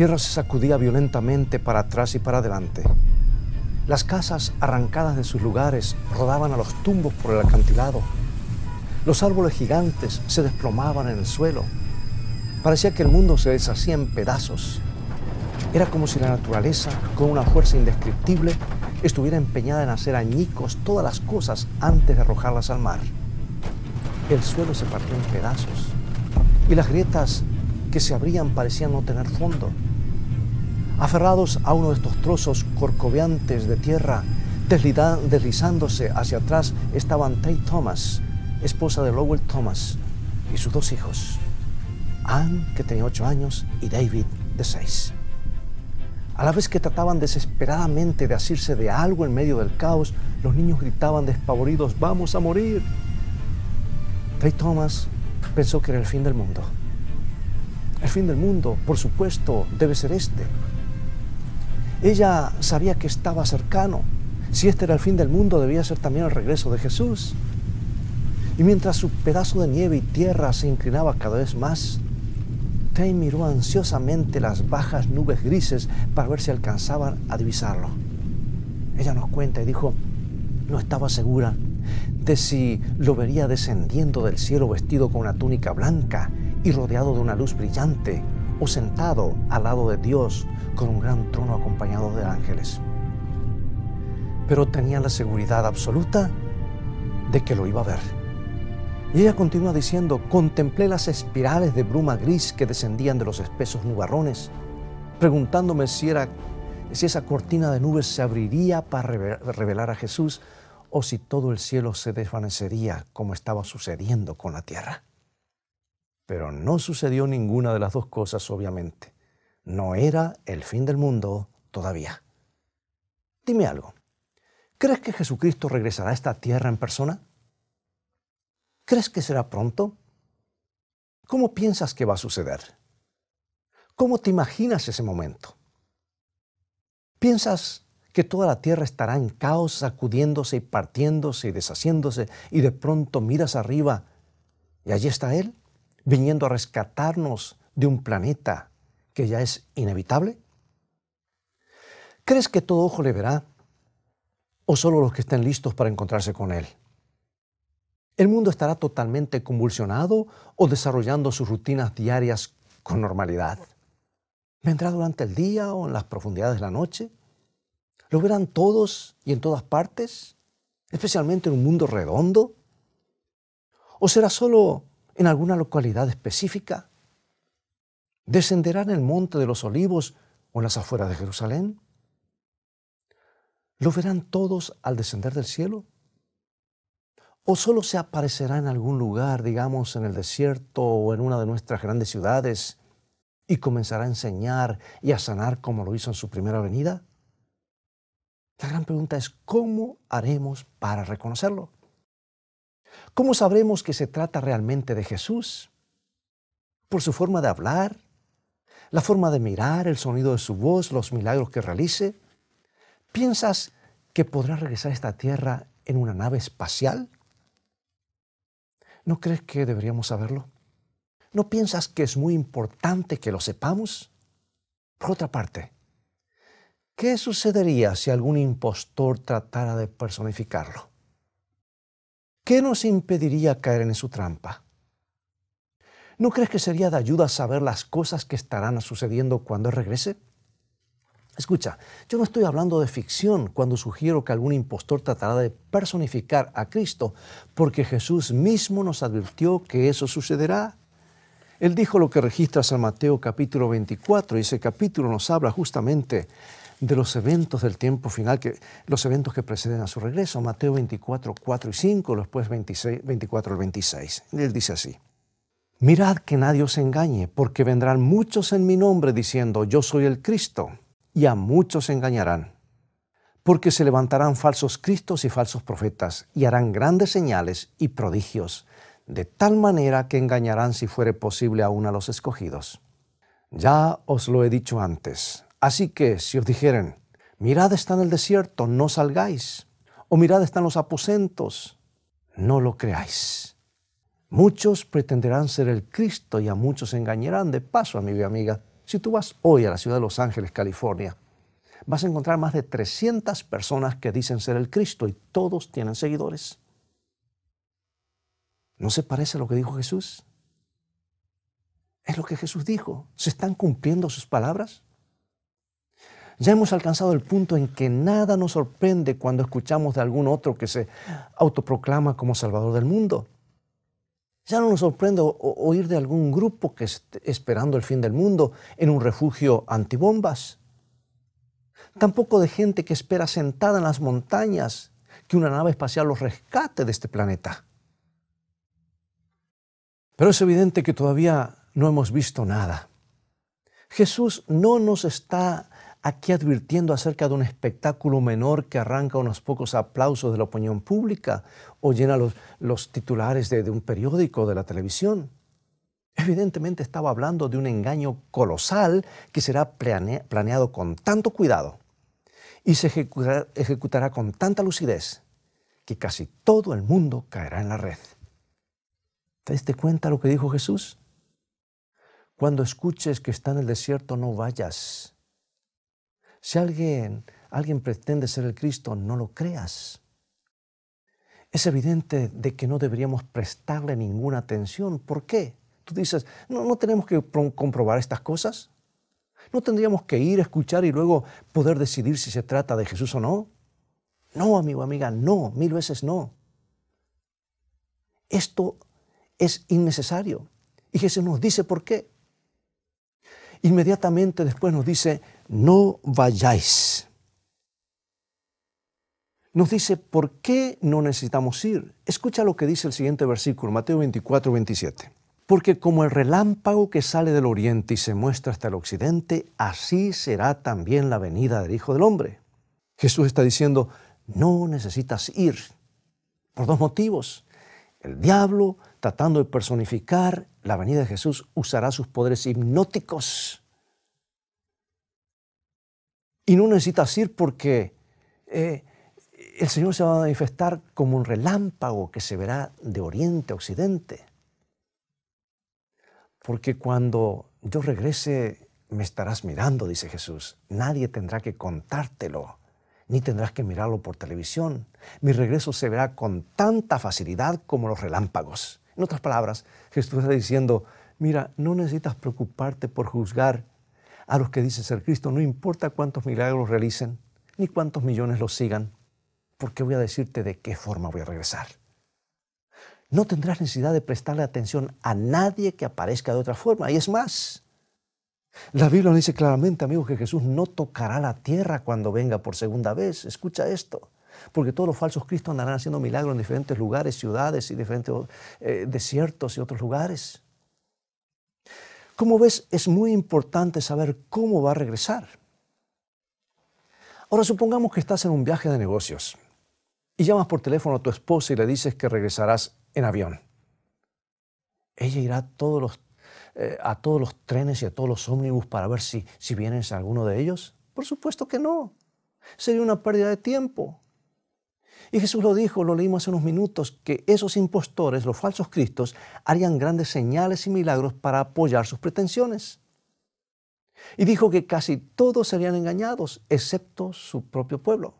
tierra se sacudía violentamente para atrás y para adelante. Las casas arrancadas de sus lugares rodaban a los tumbos por el acantilado. Los árboles gigantes se desplomaban en el suelo. Parecía que el mundo se deshacía en pedazos. Era como si la naturaleza, con una fuerza indescriptible, estuviera empeñada en hacer añicos todas las cosas antes de arrojarlas al mar. El suelo se partió en pedazos y las grietas que se abrían parecían no tener fondo aferrados a uno de estos trozos corcoveantes de tierra, deslizándose hacia atrás estaban Tate Thomas, esposa de Lowell Thomas, y sus dos hijos, Anne, que tenía ocho años, y David, de seis. A la vez que trataban desesperadamente de asirse de algo en medio del caos, los niños gritaban despavoridos, ¡vamos a morir! Tate Thomas pensó que era el fin del mundo. El fin del mundo, por supuesto, debe ser este. Ella sabía que estaba cercano. Si este era el fin del mundo, debía ser también el regreso de Jesús. Y mientras su pedazo de nieve y tierra se inclinaba cada vez más, Tay miró ansiosamente las bajas nubes grises para ver si alcanzaban a divisarlo. Ella nos cuenta y dijo, no estaba segura de si lo vería descendiendo del cielo vestido con una túnica blanca y rodeado de una luz brillante o sentado al lado de Dios con un gran trono acompañado de ángeles. Pero tenía la seguridad absoluta de que lo iba a ver. Y ella continúa diciendo, contemplé las espirales de bruma gris que descendían de los espesos nubarrones, preguntándome si, era, si esa cortina de nubes se abriría para revelar a Jesús o si todo el cielo se desvanecería como estaba sucediendo con la tierra. Pero no sucedió ninguna de las dos cosas, obviamente. No era el fin del mundo todavía. Dime algo. ¿Crees que Jesucristo regresará a esta tierra en persona? ¿Crees que será pronto? ¿Cómo piensas que va a suceder? ¿Cómo te imaginas ese momento? ¿Piensas que toda la tierra estará en caos, sacudiéndose y partiéndose y deshaciéndose, y de pronto miras arriba y allí está Él? viniendo a rescatarnos de un planeta que ya es inevitable? ¿Crees que todo ojo le verá o solo los que estén listos para encontrarse con él? ¿El mundo estará totalmente convulsionado o desarrollando sus rutinas diarias con normalidad? ¿Vendrá durante el día o en las profundidades de la noche? ¿Lo verán todos y en todas partes? ¿Especialmente en un mundo redondo? ¿O será solo en alguna localidad específica? ¿Descenderá en el monte de los olivos o en las afueras de Jerusalén? ¿Lo verán todos al descender del cielo? ¿O solo se aparecerá en algún lugar, digamos, en el desierto o en una de nuestras grandes ciudades, y comenzará a enseñar y a sanar como lo hizo en su primera venida? La gran pregunta es, ¿cómo haremos para reconocerlo? ¿Cómo sabremos que se trata realmente de Jesús? ¿Por su forma de hablar? ¿La forma de mirar? ¿El sonido de su voz? ¿Los milagros que realice? ¿Piensas que podrá regresar a esta tierra en una nave espacial? ¿No crees que deberíamos saberlo? ¿No piensas que es muy importante que lo sepamos? Por otra parte, ¿qué sucedería si algún impostor tratara de personificarlo? ¿qué nos impediría caer en su trampa? ¿No crees que sería de ayuda saber las cosas que estarán sucediendo cuando regrese? Escucha, yo no estoy hablando de ficción cuando sugiero que algún impostor tratará de personificar a Cristo, porque Jesús mismo nos advirtió que eso sucederá. Él dijo lo que registra San Mateo capítulo 24 y ese capítulo nos habla justamente de los eventos del tiempo final, que, los eventos que preceden a su regreso, Mateo 24, 4 y 5, después 26, 24 al 26. Él dice así, Mirad que nadie os engañe, porque vendrán muchos en mi nombre diciendo, yo soy el Cristo, y a muchos engañarán. Porque se levantarán falsos cristos y falsos profetas, y harán grandes señales y prodigios, de tal manera que engañarán si fuere posible aún a los escogidos. Ya os lo he dicho antes, Así que si os dijeren, mirad está en el desierto, no salgáis, o mirad están los aposentos, no lo creáis. Muchos pretenderán ser el Cristo y a muchos engañarán. De paso, amigo y amiga, si tú vas hoy a la ciudad de Los Ángeles, California, vas a encontrar más de 300 personas que dicen ser el Cristo y todos tienen seguidores. ¿No se parece a lo que dijo Jesús? Es lo que Jesús dijo. ¿Se están cumpliendo sus palabras? Ya hemos alcanzado el punto en que nada nos sorprende cuando escuchamos de algún otro que se autoproclama como Salvador del mundo. Ya no nos sorprende oír de algún grupo que esté esperando el fin del mundo en un refugio antibombas. Tampoco de gente que espera sentada en las montañas que una nave espacial los rescate de este planeta. Pero es evidente que todavía no hemos visto nada. Jesús no nos está aquí advirtiendo acerca de un espectáculo menor que arranca unos pocos aplausos de la opinión pública o llena los, titulares de, un periódico, de la televisión. Evidentemente estaba hablando de un engaño colosal que será planeado con tanto cuidado y se ejecutará, con tanta lucidez que casi todo el mundo caerá en la red. ¿Te diste cuenta lo que dijo Jesús? Cuando escuches que está en el desierto, no vayas. Si alguien, alguien pretende ser el Cristo, no lo creas. Es evidente de que no deberíamos prestarle ninguna atención. ¿Por qué? Tú dices, no, no tenemos que comprobar estas cosas. No tendríamos que ir a escuchar y luego poder decidir si se trata de Jesús o no. No, amigo, amiga, no, mil veces no. Esto es innecesario. Y Jesús nos dice por qué. Inmediatamente después nos dice, no vayáis. Nos dice, ¿por qué no necesitamos ir? Escucha lo que dice el siguiente versículo, Mateo 24, 27. Porque como el relámpago que sale del oriente y se muestra hasta el occidente, así será también la venida del Hijo del Hombre. Jesús está diciendo, no necesitas ir. Por dos motivos. El diablo, tratando de personificar la venida de Jesús, usará sus poderes hipnóticos y no necesitas ir porque eh, el Señor se va a manifestar como un relámpago que se verá de oriente a occidente. Porque cuando yo regrese me estarás mirando, dice Jesús. Nadie tendrá que contártelo, ni tendrás que mirarlo por televisión. Mi regreso se verá con tanta facilidad como los relámpagos. En otras palabras, Jesús está diciendo, mira, no necesitas preocuparte por juzgar a los que dicen ser Cristo, no importa cuántos milagros realicen, ni cuántos millones los sigan, porque voy a decirte de qué forma voy a regresar. No tendrás necesidad de prestarle atención a nadie que aparezca de otra forma. Y es más, la Biblia dice claramente, amigos, que Jesús no tocará la tierra cuando venga por segunda vez. Escucha esto. Porque todos los falsos cristos andarán haciendo milagros en diferentes lugares, ciudades y diferentes eh, desiertos y otros lugares. Como ves, es muy importante saber cómo va a regresar. Ahora supongamos que estás en un viaje de negocios y llamas por teléfono a tu esposa y le dices que regresarás en avión. Ella irá a todos los, eh, trenes y a todos los ómnibus para ver si, si vienes a alguno de ellos. Por supuesto que no. Sería una pérdida de tiempo. Y Jesús lo dijo, lo leímos hace unos minutos, que esos impostores, los falsos cristos, harían grandes señales y milagros para apoyar sus pretensiones. Y dijo que casi todos serían engañados, excepto su propio pueblo.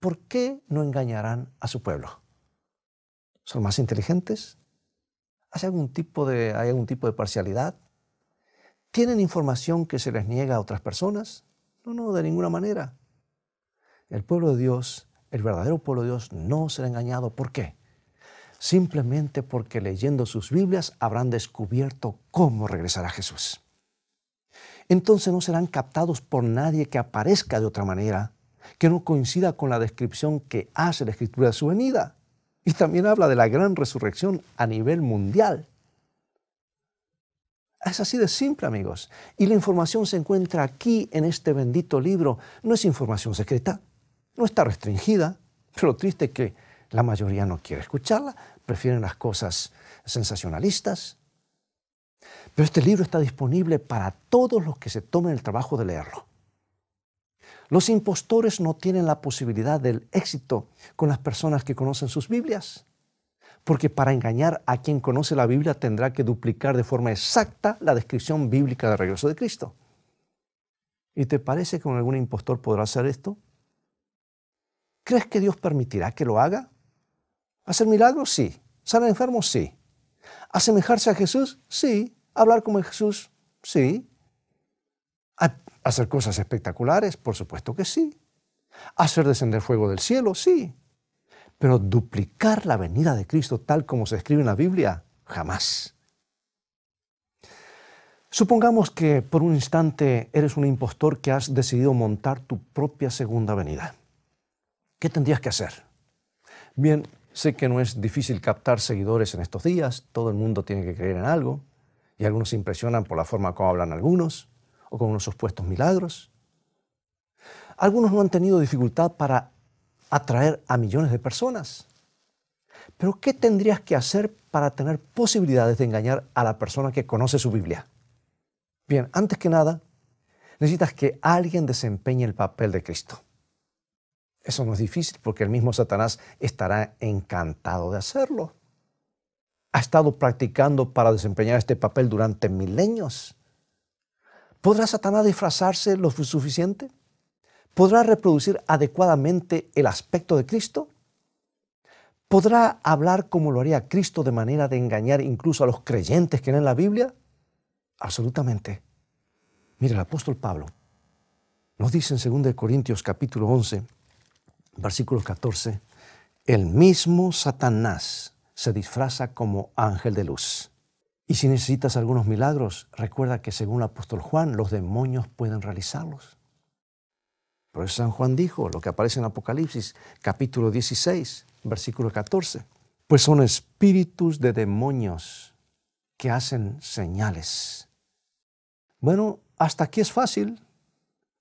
¿Por qué no engañarán a su pueblo? ¿Son más inteligentes? ¿Hay algún tipo de, hay algún tipo de parcialidad? ¿Tienen información que se les niega a otras personas? No, no, de ninguna manera. El pueblo de Dios, el verdadero pueblo de Dios, no será engañado. ¿Por qué? Simplemente porque leyendo sus Biblias habrán descubierto cómo regresará Jesús. Entonces no serán captados por nadie que aparezca de otra manera, que no coincida con la descripción que hace la Escritura de su venida. Y también habla de la gran resurrección a nivel mundial. Es así de simple, amigos. Y la información se encuentra aquí en este bendito libro. No es información secreta. No está restringida, pero triste es que la mayoría no quiere escucharla, prefieren las cosas sensacionalistas. Pero este libro está disponible para todos los que se tomen el trabajo de leerlo. Los impostores no tienen la posibilidad del éxito con las personas que conocen sus Biblias, porque para engañar a quien conoce la Biblia tendrá que duplicar de forma exacta la descripción bíblica del regreso de Cristo. ¿Y te parece que algún impostor podrá hacer esto? ¿Crees que Dios permitirá que lo haga? ¿Hacer milagros? Sí. ¿Sanar enfermos? Sí. ¿Asemejarse a Jesús? Sí. ¿Hablar como Jesús? Sí. ¿Hacer cosas espectaculares? Por supuesto que sí. ¿Hacer descender fuego del cielo? Sí. Pero duplicar la venida de Cristo tal como se escribe en la Biblia? Jamás. Supongamos que por un instante eres un impostor que has decidido montar tu propia segunda venida. ¿Qué tendrías que hacer? Bien, sé que no es difícil captar seguidores en estos días, todo el mundo tiene que creer en algo, y algunos se impresionan por la forma como hablan algunos, o con unos supuestos milagros. Algunos no han tenido dificultad para atraer a millones de personas. Pero ¿qué tendrías que hacer para tener posibilidades de engañar a la persona que conoce su Biblia? Bien, antes que nada, necesitas que alguien desempeñe el papel de Cristo. Eso no es difícil porque el mismo Satanás estará encantado de hacerlo. Ha estado practicando para desempeñar este papel durante milenios. ¿Podrá Satanás disfrazarse lo suficiente? ¿Podrá reproducir adecuadamente el aspecto de Cristo? ¿Podrá hablar como lo haría Cristo de manera de engañar incluso a los creyentes que leen la Biblia? Absolutamente. Mire, el apóstol Pablo nos dice en 2 Corintios capítulo 11, versículo 14, el mismo Satanás se disfraza como ángel de luz. Y si necesitas algunos milagros, recuerda que según el apóstol Juan, los demonios pueden realizarlos. eso San Juan dijo, lo que aparece en Apocalipsis, capítulo 16, versículo 14, pues son espíritus de demonios que hacen señales. Bueno, hasta aquí es fácil,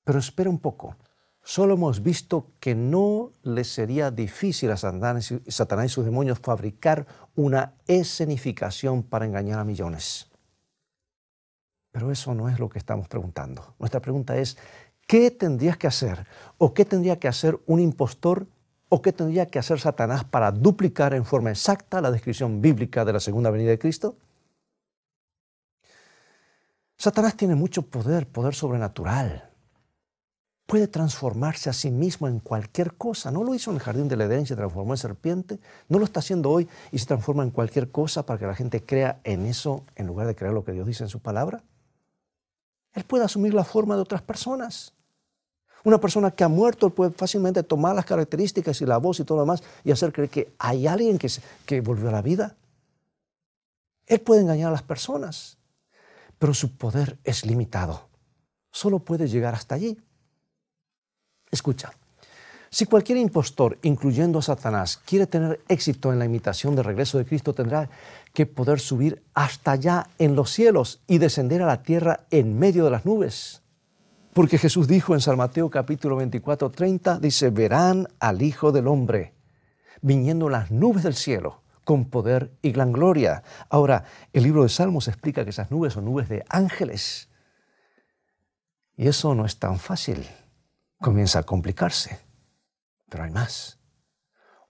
pero espera un poco solo hemos visto que no le sería difícil a Satanás, Satanás y sus demonios fabricar una escenificación para engañar a millones. Pero eso no es lo que estamos preguntando. Nuestra pregunta es, ¿qué tendrías que hacer? ¿O qué tendría que hacer un impostor? ¿O qué tendría que hacer Satanás para duplicar en forma exacta la descripción bíblica de la segunda venida de Cristo? Satanás tiene mucho poder, poder sobrenatural puede transformarse a sí mismo en cualquier cosa. No lo hizo en el jardín del Edén, se transformó en serpiente, no lo está haciendo hoy y se transforma en cualquier cosa para que la gente crea en eso en lugar de creer lo que Dios dice en su palabra. Él puede asumir la forma de otras personas. Una persona que ha muerto puede fácilmente tomar las características y la voz y todo lo demás y hacer creer que hay alguien que, que volvió a la vida. Él puede engañar a las personas, pero su poder es limitado. Solo puede llegar hasta allí. Escucha, si cualquier impostor, incluyendo a Satanás, quiere tener éxito en la imitación del regreso de Cristo, tendrá que poder subir hasta allá en los cielos y descender a la tierra en medio de las nubes. Porque Jesús dijo en San Mateo capítulo 24, 30, dice, verán al Hijo del Hombre viniendo las nubes del cielo con poder y gran gloria. Ahora, el libro de Salmos explica que esas nubes son nubes de ángeles. Y eso no es tan fácil comienza a complicarse. Pero hay más.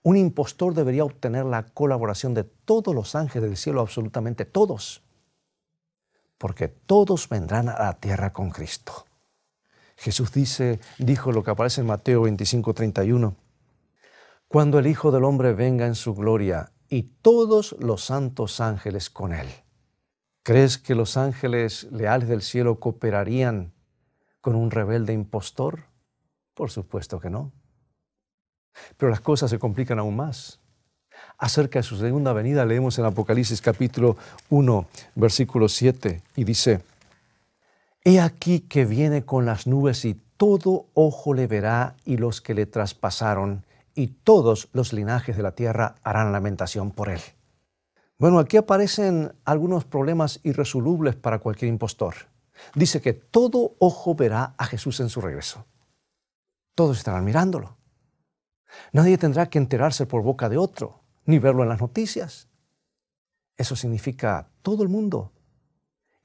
Un impostor debería obtener la colaboración de todos los ángeles del cielo, absolutamente todos, porque todos vendrán a la tierra con Cristo. Jesús dice, dijo lo que aparece en Mateo 25, 31, cuando el Hijo del Hombre venga en su gloria y todos los santos ángeles con él. ¿Crees que los ángeles leales del cielo cooperarían con un rebelde impostor? Por supuesto que no. Pero las cosas se complican aún más. Acerca de su segunda venida leemos en Apocalipsis capítulo 1, versículo 7, y dice, He aquí que viene con las nubes y todo ojo le verá y los que le traspasaron, y todos los linajes de la tierra harán lamentación por él. Bueno, aquí aparecen algunos problemas irresolubles para cualquier impostor. Dice que todo ojo verá a Jesús en su regreso todos estarán mirándolo. Nadie tendrá que enterarse por boca de otro, ni verlo en las noticias. Eso significa todo el mundo,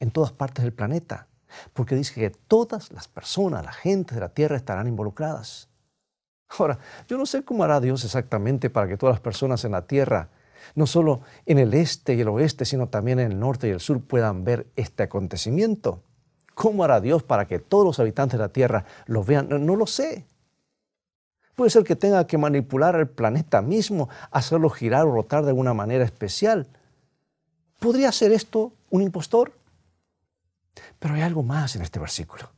en todas partes del planeta, porque dice que todas las personas, la gente de la Tierra estarán involucradas. Ahora, yo no sé cómo hará Dios exactamente para que todas las personas en la Tierra, no solo en el este y el oeste, sino también en el norte y el sur, puedan ver este acontecimiento. ¿Cómo hará Dios para que todos los habitantes de la Tierra lo vean? No, no lo sé. Puede ser que tenga que manipular al planeta mismo, hacerlo girar o rotar de alguna manera especial. ¿Podría ser esto un impostor? Pero hay algo más en este versículo.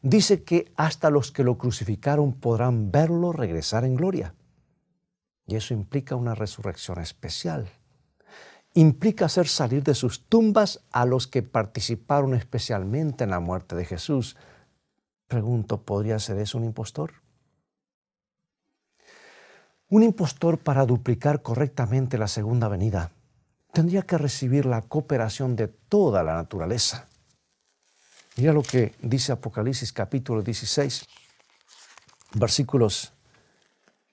Dice que hasta los que lo crucificaron podrán verlo regresar en gloria. Y eso implica una resurrección especial. Implica hacer salir de sus tumbas a los que participaron especialmente en la muerte de Jesús. Pregunto, ¿podría ser eso un impostor? Un impostor para duplicar correctamente la segunda venida tendría que recibir la cooperación de toda la naturaleza. Mira lo que dice Apocalipsis capítulo 16, versículos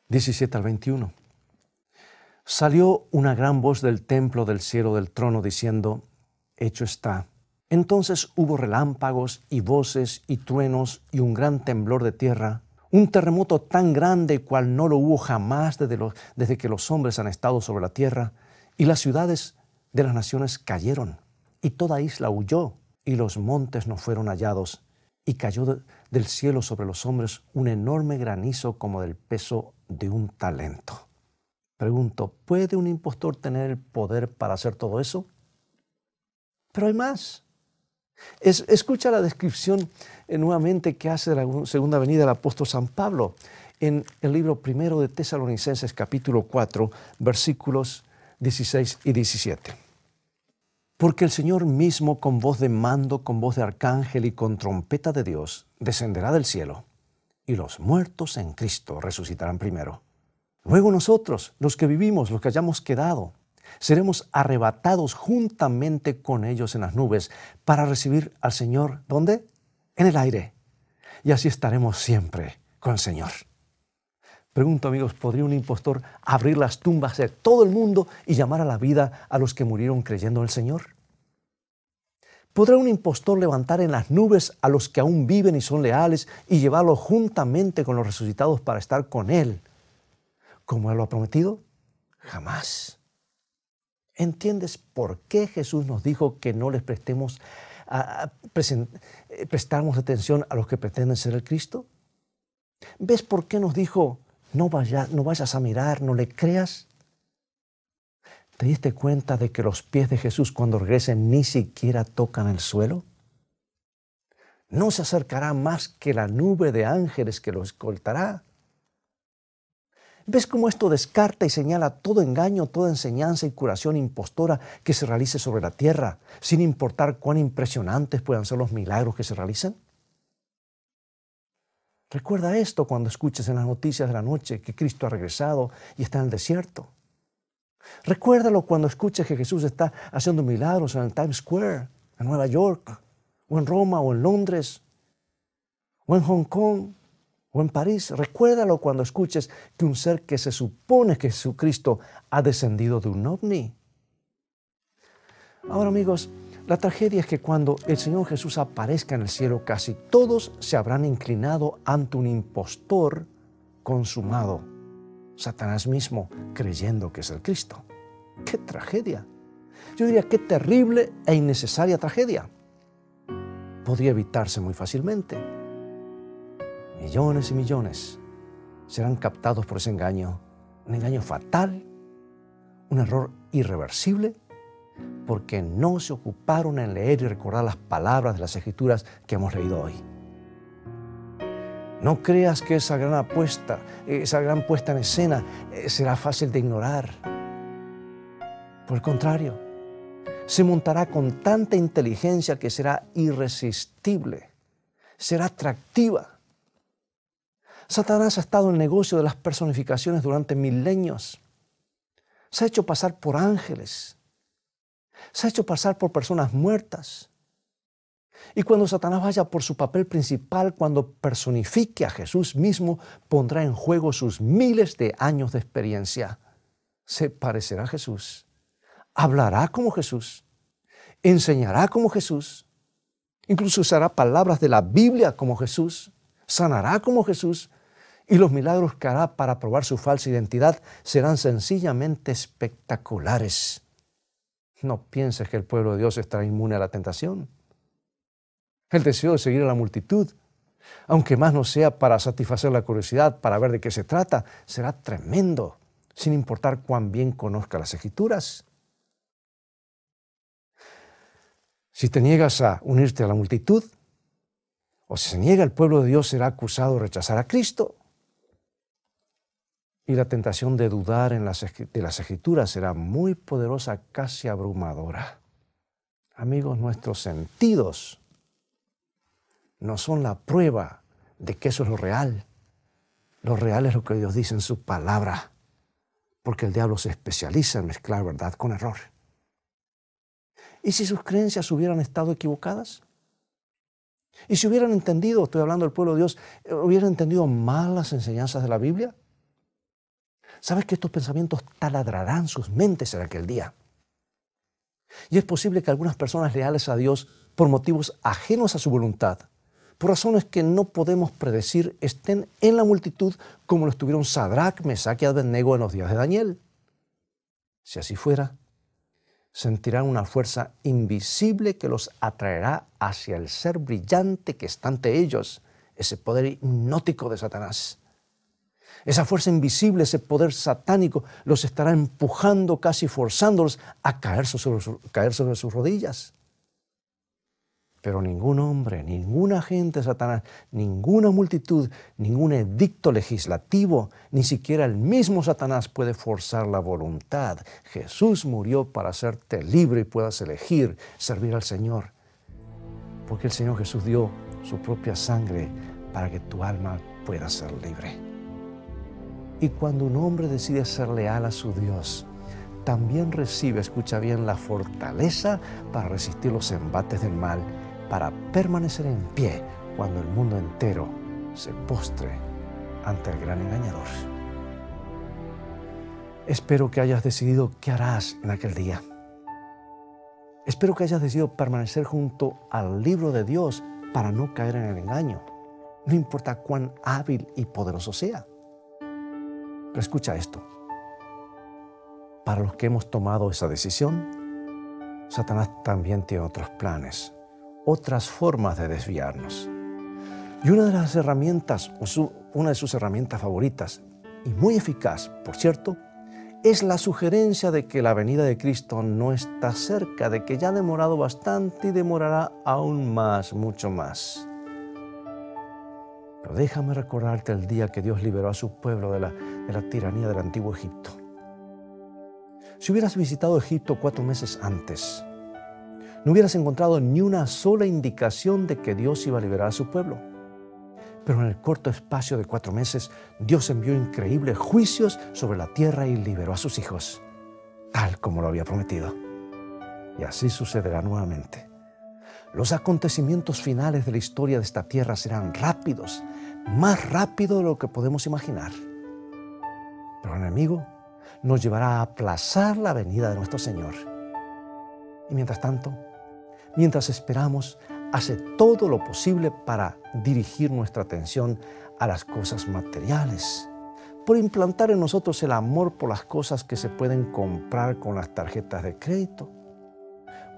17 al 21. Salió una gran voz del templo del cielo del trono diciendo, hecho está. Entonces hubo relámpagos y voces y truenos y un gran temblor de tierra un terremoto tan grande cual no lo hubo jamás desde, que los hombres han estado sobre la tierra, y las ciudades de las naciones cayeron, y toda isla huyó, y los montes no fueron hallados, y cayó del cielo sobre los hombres un enorme granizo como del peso de un talento. Pregunto, ¿puede un impostor tener el poder para hacer todo eso? Pero hay más escucha la descripción eh, nuevamente que hace de la segunda venida del apóstol San Pablo en el libro primero de Tesalonicenses capítulo 4 versículos 16 y 17. Porque el Señor mismo con voz de mando, con voz de arcángel y con trompeta de Dios descenderá del cielo, y los muertos en Cristo resucitarán primero. Luego nosotros, los que vivimos, los que hayamos quedado, seremos arrebatados juntamente con ellos en las nubes para recibir al Señor, ¿dónde? En el aire. Y así estaremos siempre con el Señor. Pregunto amigos, ¿podría un impostor abrir las tumbas de todo el mundo y llamar a la vida a los que murieron creyendo en el Señor? ¿Podrá un impostor levantar en las nubes a los que aún viven y son leales y llevarlos juntamente con los resucitados para estar con Él? Como Él lo ha prometido? Jamás. ¿Entiendes por qué Jesús nos dijo que no les prestemos eh, prestamos atención a los que pretenden ser el Cristo? ¿Ves por qué nos dijo, no, vayas no vayas a mirar, no le creas? ¿Te diste cuenta de que los pies de Jesús cuando regresen ni siquiera tocan el suelo? No se acercará más que la nube de ángeles que lo escoltará ¿Ves cómo esto descarta y señala todo engaño, toda enseñanza y curación impostora que se realice sobre la tierra, sin importar cuán impresionantes puedan ser los milagros que se realicen? Recuerda esto cuando escuches en las noticias de la noche que Cristo ha regresado y está en el desierto. Recuérdalo cuando escuches que Jesús está haciendo milagros en el Times Square, en Nueva York, o en Roma, o en Londres, o en Hong Kong, o en París. Recuérdalo cuando escuches que un ser que se supone que es Jesucristo ha descendido de un ovni. Ahora amigos, la tragedia es que cuando el Señor Jesús aparezca en el cielo, casi todos se habrán inclinado ante un impostor consumado, Satanás mismo, creyendo que es el Cristo. ¡Qué tragedia! Yo diría, qué terrible e innecesaria tragedia. Podría evitarse muy fácilmente millones y millones serán captados por ese engaño, un engaño fatal, un error irreversible, porque no se ocuparon en leer y recordar las palabras de las escrituras que hemos leído hoy. No creas que esa gran apuesta, esa gran puesta en escena eh, será fácil de ignorar. Por el contrario, se montará con tanta inteligencia que será irresistible, será atractiva Satanás ha estado en el negocio de las personificaciones durante milenios. Se ha hecho pasar por ángeles. Se ha hecho pasar por personas muertas. Y cuando Satanás vaya por su papel principal, cuando personifique a Jesús mismo, pondrá en juego sus miles de años de experiencia. Se parecerá a Jesús, hablará como Jesús, enseñará como Jesús, incluso usará palabras de la Biblia como Jesús, sanará como Jesús, y los milagros que hará para probar su falsa identidad serán sencillamente espectaculares. No pienses que el pueblo de Dios estará inmune a la tentación. El deseo de seguir a la multitud, aunque más no sea para satisfacer la curiosidad, para ver de qué se trata, será tremendo, sin importar cuán bien conozca las escrituras. Si te niegas a unirte a la multitud, o si se niega el pueblo de Dios, será acusado de rechazar a Cristo y la tentación de dudar de las escrituras será muy poderosa, casi abrumadora. Amigos, nuestros sentidos no son la prueba de que eso es lo real. Lo real es lo que Dios dice en su palabra, porque el diablo se especializa en mezclar verdad con error. ¿Y si sus creencias hubieran estado equivocadas? ¿Y si hubieran entendido, estoy hablando del pueblo de Dios, eh, hubieran entendido mal las enseñanzas de la Biblia? ¿Sabes que estos pensamientos taladrarán sus mentes en aquel día? Y es posible que algunas personas leales a Dios, por motivos ajenos a su voluntad, por razones que no podemos predecir, estén en la multitud como lo estuvieron Sadrach, Mesach y Abednego en los días de Daniel. Si así fuera, sentirán una fuerza invisible que los atraerá hacia el ser brillante que está ante ellos, ese poder hipnótico de Satanás. Esa fuerza invisible, ese poder satánico, los estará empujando, casi forzándolos a caer sobre sus rodillas. Pero ningún hombre, ninguna gente Satanás, ninguna multitud, ningún edicto legislativo, ni siquiera el mismo Satanás puede forzar la voluntad. Jesús murió para hacerte libre y puedas elegir servir al Señor. Porque el Señor Jesús dio su propia sangre para que tu alma pueda ser libre. Y cuando un hombre decide ser leal a su Dios, también recibe, escucha bien, la fortaleza para resistir los embates del mal, para permanecer en pie cuando el mundo entero se postre ante el gran engañador. Espero que hayas decidido qué harás en aquel día. Espero que hayas decidido permanecer junto al libro de Dios para no caer en el engaño, no importa cuán hábil y poderoso sea. Pero escucha esto. Para los que hemos tomado esa decisión, Satanás también tiene otros planes, otras formas de desviarnos. Y una de las herramientas, o una de sus herramientas favoritas, y muy eficaz, por cierto, es la sugerencia de que la venida de Cristo no está cerca, de que ya ha demorado bastante y demorará aún más, mucho más. Pero déjame recordarte el día que Dios liberó a su pueblo de la, de la tiranía del antiguo Egipto. Si hubieras visitado Egipto cuatro meses antes, no hubieras encontrado ni una sola indicación de que Dios iba a liberar a su pueblo. Pero en el corto espacio de cuatro meses, Dios envió increíbles juicios sobre la tierra y liberó a sus hijos, tal como lo había prometido. Y así sucederá nuevamente. Los acontecimientos finales de la historia de esta tierra serán rápidos, más rápido de lo que podemos imaginar. Pero el enemigo nos llevará a aplazar la venida de nuestro Señor. Y mientras tanto, mientras esperamos, hace todo lo posible para dirigir nuestra atención a las cosas materiales, por implantar en nosotros el amor por las cosas que se pueden comprar con las tarjetas de crédito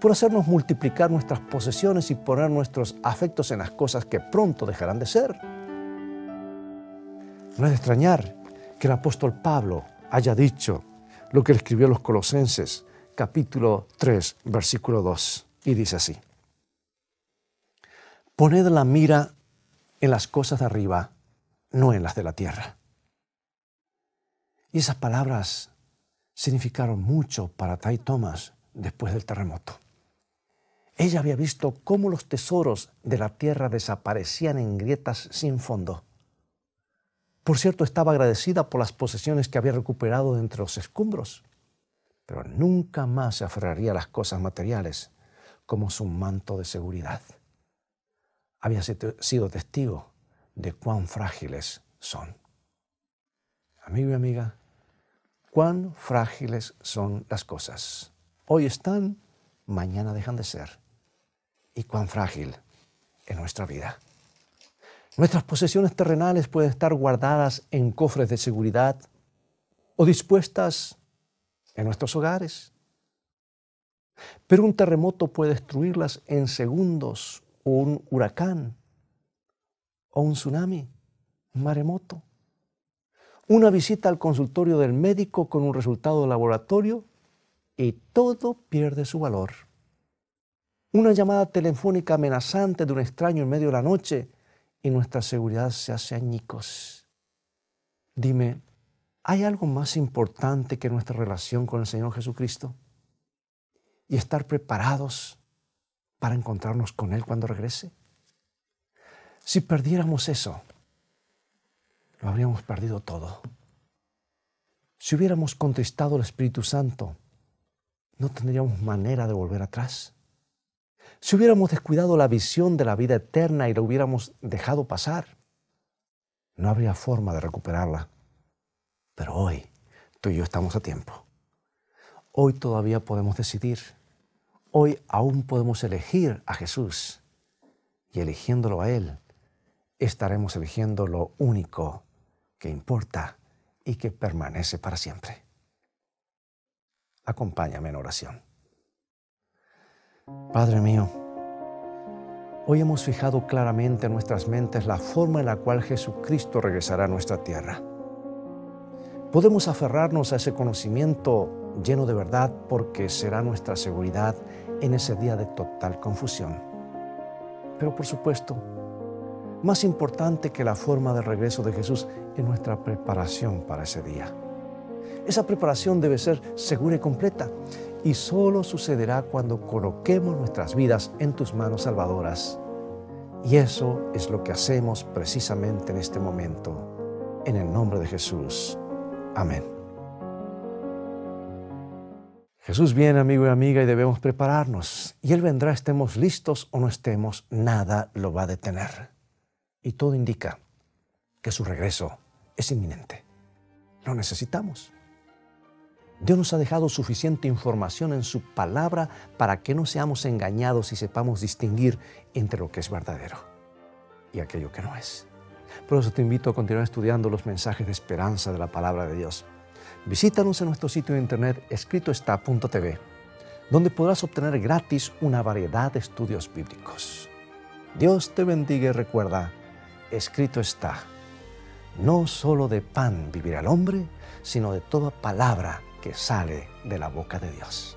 por hacernos multiplicar nuestras posesiones y poner nuestros afectos en las cosas que pronto dejarán de ser. No es de extrañar que el apóstol Pablo haya dicho lo que le escribió a los Colosenses, capítulo 3, versículo 2, y dice así. Poned la mira en las cosas de arriba, no en las de la tierra. Y esas palabras significaron mucho para Tai Thomas después del terremoto. Ella había visto cómo los tesoros de la tierra desaparecían en grietas sin fondo. Por cierto, estaba agradecida por las posesiones que había recuperado entre los escombros, pero nunca más se aferraría a las cosas materiales como su manto de seguridad. Había sido testigo de cuán frágiles son. Amigo y amiga, cuán frágiles son las cosas. Hoy están, mañana dejan de ser y cuán frágil es nuestra vida. Nuestras posesiones terrenales pueden estar guardadas en cofres de seguridad o dispuestas en nuestros hogares. Pero un terremoto puede destruirlas en segundos, o un huracán, o un tsunami, un maremoto. Una visita al consultorio del médico con un resultado de laboratorio y todo pierde su valor una llamada telefónica amenazante de un extraño en medio de la noche y nuestra seguridad se hace añicos. Dime, ¿hay algo más importante que nuestra relación con el Señor Jesucristo? Y estar preparados para encontrarnos con Él cuando regrese. Si perdiéramos eso, lo habríamos perdido todo. Si hubiéramos contestado al Espíritu Santo, no tendríamos manera de volver atrás. Si hubiéramos descuidado la visión de la vida eterna y la hubiéramos dejado pasar, no habría forma de recuperarla. Pero hoy, tú y yo estamos a tiempo. Hoy todavía podemos decidir. Hoy aún podemos elegir a Jesús. Y eligiéndolo a Él, estaremos eligiendo lo único que importa y que permanece para siempre. Acompáñame en oración. Padre mío, hoy hemos fijado claramente en nuestras mentes la forma en la cual Jesucristo regresará a nuestra tierra. Podemos aferrarnos a ese conocimiento lleno de verdad porque será nuestra seguridad en ese día de total confusión. Pero por supuesto, más importante que la forma de regreso de Jesús es nuestra preparación para ese día. Esa preparación debe ser segura y completa y solo sucederá cuando coloquemos nuestras vidas en tus manos salvadoras. Y eso es lo que hacemos precisamente en este momento. En el nombre de Jesús. Amén. Jesús viene, amigo y amiga, y debemos prepararnos. Y Él vendrá, estemos listos o no estemos, nada lo va a detener. Y todo indica que su regreso es inminente. Lo necesitamos. Dios nos ha dejado suficiente información en su palabra para que no seamos engañados y sepamos distinguir entre lo que es verdadero y aquello que no es. Por eso te invito a continuar estudiando los mensajes de esperanza de la palabra de Dios. Visítanos en nuestro sitio de internet escritoestá.tv, donde podrás obtener gratis una variedad de estudios bíblicos. Dios te bendiga y recuerda, escrito está, no solo de pan vivirá el hombre, sino de toda palabra que sale de la boca de Dios.